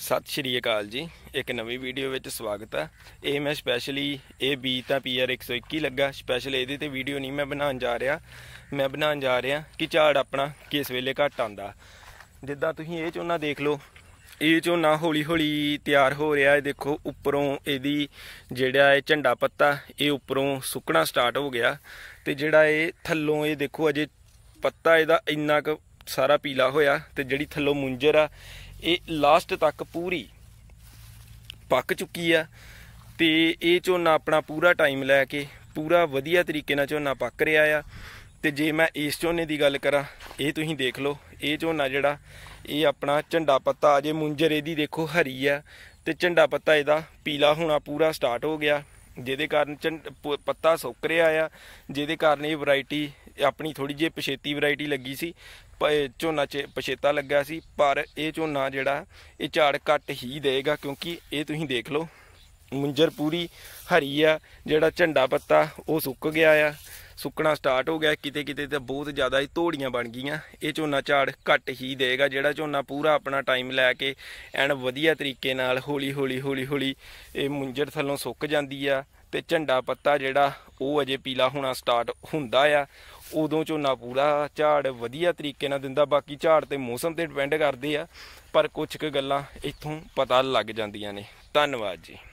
ਸਤਿ ਸ਼੍ਰੀ ਅਕਾਲ ਜੀ ਇੱਕ ਨਵੀਂ ਵੀਡੀਓ ਵਿੱਚ ਸਵਾਗਤ ਹੈ ਇਹ ਮੈਂ ਸਪੈਸ਼ਲੀ ਇਹ ਬੀ ਤਾਂ ਪੀਆਰ 121 ਲੱਗਾ ਸਪੈਸ਼ਲ ਇਹਦੇ ਤੇ ਵੀਡੀਓ ਨਹੀਂ ਮੈਂ ਬਣਾਉਣ ਜਾ ਰਿਹਾ ਮੈਂ ਬਣਾਉਣ ਜਾ ਰਿਹਾ ਕਿ ਝਾੜ ਆਪਣਾ ਕਿਸ ਵੇਲੇ ਘਟ ਆਂਦਾ ਜਿੱਦਾਂ ਤੁਸੀਂ ਇਹ ਚੋਨਾ ਦੇਖ ਲਓ ਇਹ ਚੋਨਾ ਹੌਲੀ ਹੌਲੀ ਤਿਆਰ ਹੋ ਰਿਹਾ ਹੈ ਦੇਖੋ ਉੱਪਰੋਂ ਇਹਦੀ ਜਿਹੜਾ ਇਹ ਝੰਡਾ ਪੱਤਾ ਇਹ ਉੱਪਰੋਂ ਸੁੱਕਣਾ ਸਟਾਰਟ ਹੋ ਗਿਆ ਤੇ ਜਿਹੜਾ ਇਹ ਥੱਲੋਂ ਇਹ ਦੇਖੋ ਅਜੇ ਪੱਤਾ ਇਹਦਾ ਇੰਨਾ ਕੁ ਸਾਰਾ ਪੀਲਾ ਹੋਇਆ ਤੇ ਜਿਹੜੀ ਥੱਲੋਂ ਮੁੰਜਰ ਆ ਇਹ ਲਾਸਟ ਤੱਕ ਪੂਰੀ ਪੱਕ ਚੁੱਕੀ ਆ ਤੇ ਇਹ ਝੋਨਾ ਆਪਣਾ ਪੂਰਾ ਟਾਈਮ ਲੈ ਕੇ ਪੂਰਾ ਵਧੀਆ ਤਰੀਕੇ ਨਾਲ ਝੋਨਾ ਪੱਕ ਰਿਹਾ ਆ ਤੇ ਜੇ ਮੈਂ ਇਸ ਝੋਨੇ ਦੀ ਗੱਲ ਕਰਾਂ ਇਹ ਤੁਸੀਂ ਦੇਖ ਲਓ ਇਹ ਝੋਨਾ ਜਿਹੜਾ ਇਹ ਆਪਣਾ ਝੰਡਾ ਪੱਤਾ ਅਜੇ ਮੁੰਜਰ ਇਹਦੀ ਦੇਖੋ ਹਰੀ ਆ ਤੇ ਝੰਡਾ ਪੱਤਾ ਇਹਦਾ ਪੀਲਾ ਹੋਣਾ ਪੂਰਾ ਸਟਾਰਟ ਹੋ ਗਿਆ ਜਿਹਦੇ ਕਾਰਨ ਪੱਤਾ ਸੁੱਕ ਰਿਹਾ ਆ ਜਿਹਦੇ ਕਾਰਨ ਇਹ ਵੈਰਾਈਟੀ ਆਪਣੀ ਥੋੜੀ ਜਿਹੀ ਪਛੇਤੀ ਵੈਰਾਈਟੀ ਲੱਗੀ ਸੀ ਝੋਨਾ ਚ ਪਛੇਤਾ ਲੱਗਾ ਸੀ ਪਰ ਇਹ ਝੋਨਾ ਜਿਹੜਾ ਇਹ ਝਾੜ ਕੱਟ ਹੀ ਦੇਗਾ ਕਿਉਂਕਿ ਇਹ ਤੁਸੀਂ ਦੇਖ ਲਓ ਮੁੰਜਰ ਪੂਰੀ ਹਰੀ ਆ ਜਿਹੜਾ ਝੰਡਾ ਪੱਤਾ ਉਹ ਸੁੱਕ ਗਿਆ ਆ ਸੁੱਕਣਾ ਸਟਾਰਟ ਹੋ ਗਿਆ ਕਿਤੇ ਕਿਤੇ ਤੇ ਬਹੁਤ ਜ਼ਿਆਦਾ ਹੀ ਤੋੜੀਆਂ ਬਣ ਗਈਆਂ ਇਹ ਝੋਨਾ ਝਾੜ ਕੱਟ ਹੀ ਦੇਗਾ ਜਿਹੜਾ ਝੋਨਾ ਪੂਰਾ ਆਪਣਾ ਟਾਈਮ ਲੈ ਕੇ ਐਨ ਵਧੀਆ ਤਰੀਕੇ ਨਾਲ ਹੌਲੀ ਹੌਲੀ ਹੌਲੀ ਹੌਲੀ ਇਹ ਮੁੰਜਰ ਥੱਲੋਂ ਸੁੱਕ ਜਾਂਦੀ ਆ ਤੇ ਝੰਡਾ ਪੱਤਾ ਜਿਹੜਾ ਉਹ ਅਜੇ ਪੀਲਾ ਹੋਣਾ ਸਟਾਰਟ ਹੁੰਦਾ ਆ ਉਦੋਂ ਨਾ ਪੂਰਾ ਝਾੜ ਵਧੀਆ ਤਰੀਕੇ ਨਾਲ ਦਿੰਦਾ ਬਾਕੀ ਝਾੜ ਤੇ ਮੌਸਮ ਤੇ ਡਿਪੈਂਡ ਕਰਦੇ ਆ ਪਰ ਕੁਝ ਕੁ ਗੱਲਾਂ ਇੱਥੋਂ ਪਤਾ ਲੱਗ ਜਾਂਦੀਆਂ ਨੇ ਧੰਨਵਾਦ ਜੀ